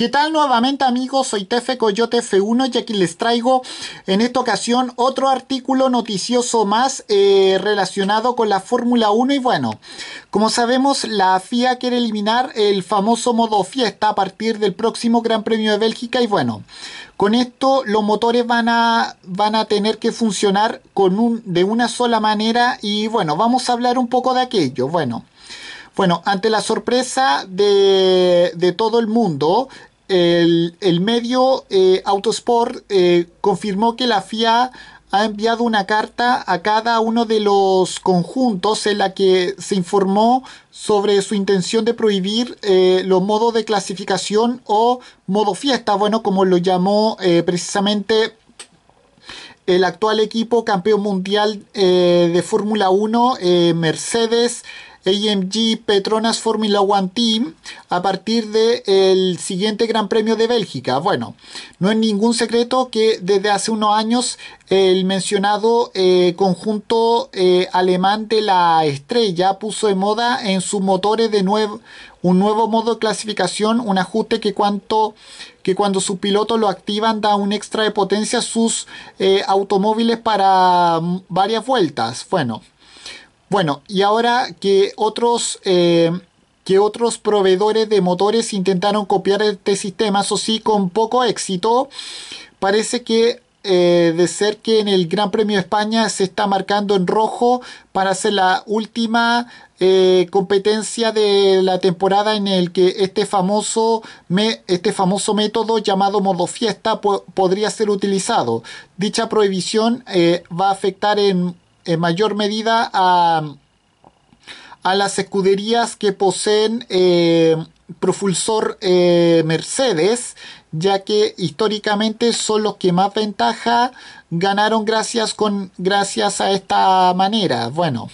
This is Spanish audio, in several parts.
¿Qué tal nuevamente amigos? Soy Tefe Coyote F1 y aquí les traigo en esta ocasión otro artículo noticioso más eh, relacionado con la Fórmula 1 y bueno, como sabemos la FIA quiere eliminar el famoso modo fiesta a partir del próximo Gran Premio de Bélgica y bueno, con esto los motores van a, van a tener que funcionar con un, de una sola manera y bueno, vamos a hablar un poco de aquello, bueno. Bueno, ante la sorpresa de, de todo el mundo, el, medio eh, Autosport eh, confirmó que la FIA ha enviado una carta a cada uno de los conjuntos en la que se informó sobre su intención de prohibir eh, los modos de clasificación o modo fiesta, bueno, como lo llamó precisamente el actual equipo campeón mundial de Fórmula 1, Mercedes. AMG Petronas Formula One Team a partir del el siguiente Gran Premio de Bélgica. Bueno, no es ningún secreto que desde hace unos años el mencionado eh, conjunto eh, alemán de la estrella puso de moda en sus motores de nuevo un nuevo modo de clasificación, un ajuste que, cuanto, que cuando sus pilotos lo activan da un extra de potencia a sus eh, automóviles para mm, varias vueltas. Bueno, bueno, y ahora que otros, eh, que otros proveedores de motores intentaron copiar este sistema, eso sí, con poco éxito, parece que eh, de ser que en el Gran Premio de España se está marcando en rojo para ser la última eh, competencia de la temporada en el que este famoso, me, este famoso método llamado modo fiesta podría ser utilizado. Dicha prohibición va a afectar en en mayor medida a, las escuderías que poseen eh, propulsor eh, Mercedes, ya que históricamente son los que más ventaja ganaron gracias, con, gracias a esta manera. Bueno.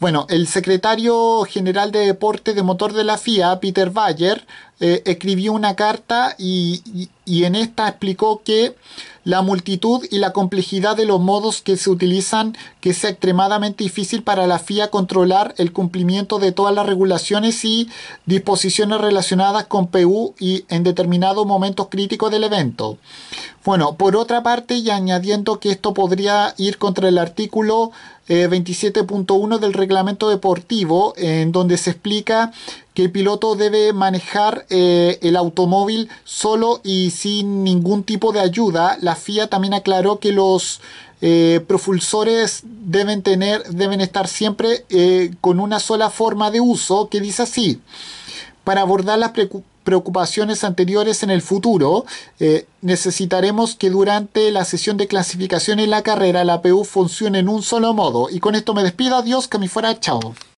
Bueno, el secretario general de deporte de motor de la FIA, Peter Bayer, eh, escribió una carta y, en esta explicó que la multitud y la complejidad de los modos que se utilizan que sea extremadamente difícil para la FIA controlar el cumplimiento de todas las regulaciones y disposiciones relacionadas con PU y en determinados momentos críticos del evento. Bueno, por otra parte y añadiendo que esto podría ir contra el artículo 27.1 eh, del reglamento deportivo en donde se explica que el piloto debe manejar eh, el automóvil solo y sin ningún tipo de ayuda. La FIA también aclaró que los eh, propulsores deben tener, deben estar siempre eh, con una sola forma de uso, que dice así. Para abordar las preocupaciones anteriores en el futuro, necesitaremos que durante la sesión de clasificación en la carrera la PU funcione en un solo modo. Y con esto me despido, adiós, que me fuera, chao.